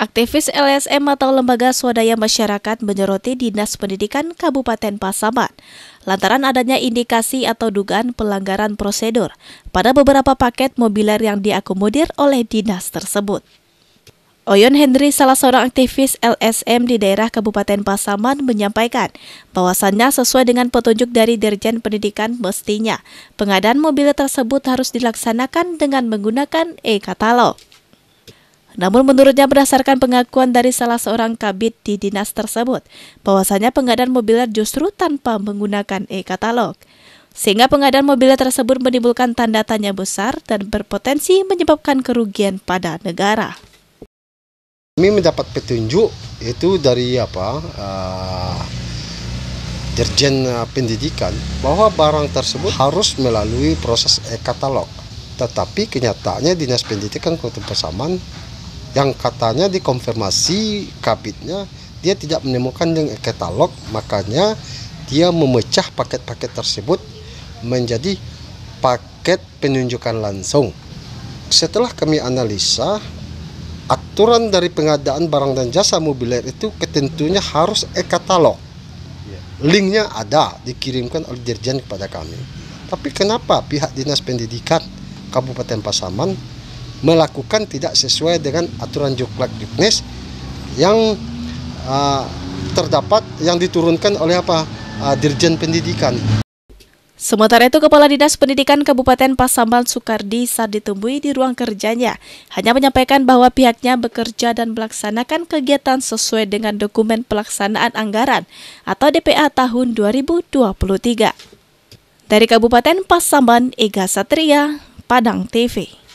Aktivis LSM atau Lembaga Swadaya Masyarakat menyoroti Dinas Pendidikan Kabupaten Pasaman lantaran adanya indikasi atau dugaan pelanggaran prosedur pada beberapa paket mobiler yang diakomodir oleh dinas tersebut. Oyon Henry, salah seorang aktivis LSM di daerah Kabupaten Pasaman, menyampaikan bahwasannya sesuai dengan petunjuk dari Dirjen Pendidikan mestinya pengadaan mobil tersebut harus dilaksanakan dengan menggunakan e-katalog. Namun menurutnya berdasarkan pengakuan dari salah seorang kabit di dinas tersebut, bahwasanya pengadaan mobilnya justru tanpa menggunakan e-katalog. Sehingga pengadaan mobilnya tersebut menimbulkan tanda tanya besar dan berpotensi menyebabkan kerugian pada negara. Kami mendapat petunjuk itu dari apa uh, Dirjen eh, Pendidikan bahwa barang tersebut harus melalui proses e-katalog. Tetapi kenyataannya Dinas Pendidikan Kota Pasaman yang katanya dikonfirmasi kabitnya dia tidak menemukan link katalog makanya dia memecah paket-paket tersebut menjadi paket penunjukan langsung setelah kami analisa aturan dari pengadaan barang dan jasa mobiler itu ketentunya harus e-katalog iya. linknya ada dikirimkan oleh dirjen kepada kami tapi kenapa pihak dinas pendidikan Kabupaten Pasaman melakukan tidak sesuai dengan aturan juklak juknis yang uh, terdapat yang diturunkan oleh apa uh, Dirjen Pendidikan. Sementara itu, Kepala Dinas Pendidikan Kabupaten Pasaman Sukardi saat ditemui di ruang kerjanya hanya menyampaikan bahwa pihaknya bekerja dan melaksanakan kegiatan sesuai dengan dokumen pelaksanaan anggaran atau DPA tahun 2023. Dari Kabupaten Pasaman, Ega Satria, Padang TV.